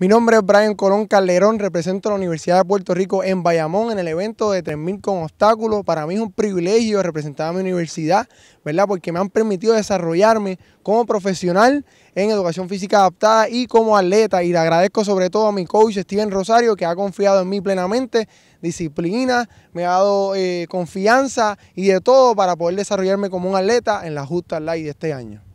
Mi nombre es Brian Colón Calderón, represento a la Universidad de Puerto Rico en Bayamón en el evento de 3000 con obstáculos. Para mí es un privilegio representar a mi universidad, ¿verdad? Porque me han permitido desarrollarme como profesional en educación física adaptada y como atleta. Y le agradezco sobre todo a mi coach Steven Rosario que ha confiado en mí plenamente, disciplina, me ha dado eh, confianza y de todo para poder desarrollarme como un atleta en la Justa Light de este año.